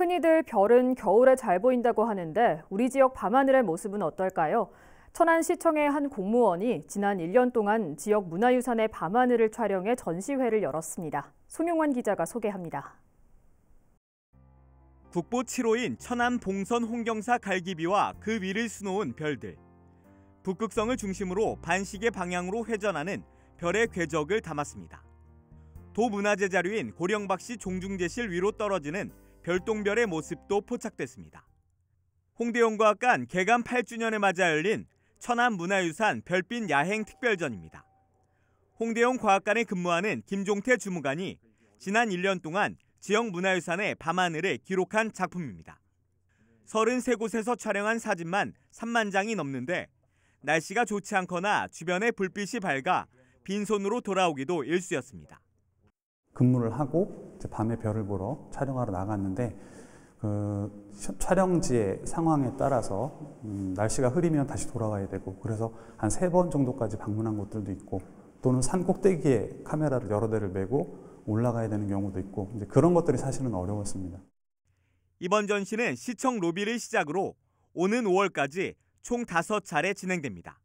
흔히들 별은 겨울에 잘 보인다고 하는데 우리 지역 밤하늘의 모습은 어떨까요? 천안시청의 한 공무원이 지난 1년 동안 지역 문화유산의 밤하늘을 촬영해 전시회를 열었습니다. 송용환 기자가 소개합니다. 북부 7호인 천안 봉선 홍경사 갈기비와 그 위를 수놓은 별들. 북극성을 중심으로 반시계 방향으로 회전하는 별의 궤적을 담았습니다. 도문화재 자료인 고령박씨 종중제실 위로 떨어지는 별똥별의 모습도 포착됐습니다. 홍대영과학관개관 8주년을 맞아 열린 천안 문화유산 별빛 야행 특별전입니다. 홍대영 과학관에 근무하는 김종태 주무관이 지난 1년 동안 지역 문화유산의 밤하늘을 기록한 작품입니다. 33곳에서 촬영한 사진만 3만 장이 넘는데 날씨가 좋지 않거나 주변의 불빛이 밝아 빈손으로 돌아오기도 일쑤였습니다. 근무를 하고 밤에 별을 보러 촬영하러 나갔는데 그 촬영지의 상황에 따라서 음, 날씨가 흐리면 다시 돌아가야 되고 그래서 한 세 번 정도까지 방문한 곳들도 있고 또는 산 꼭대기에 카메라를 여러 대를 메고 올라가야 되는 경우도 있고 이제 그런 것들이 사실은 어려웠습니다. 이번 전시는 시청 로비를 시작으로 오는 5월까지 총 5차례 진행됩니다.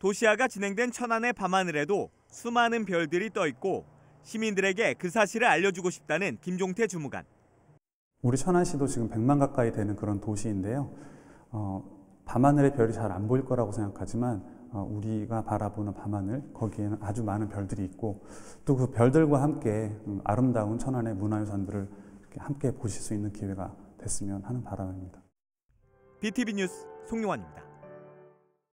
도시화가 진행된 천안의 밤하늘에도 수많은 별들이 떠 있고 시민들에게 그 사실을 알려주고 싶다는 김종태 주무관. 우리 천안시도 지금 100만 가까이 되는 그런 도시인데요. 어, 밤하늘의 별이 잘 안 보일 거라고 생각하지만 어, 우리가 바라보는 밤하늘 거기에는 아주 많은 별들이 있고 또 그 별들과 함께 음, 아름다운 천안의 문화유산들을 함께 보실 수 있는 기회가 됐으면 하는 바람입니다. BTV 뉴스 송용환입니다.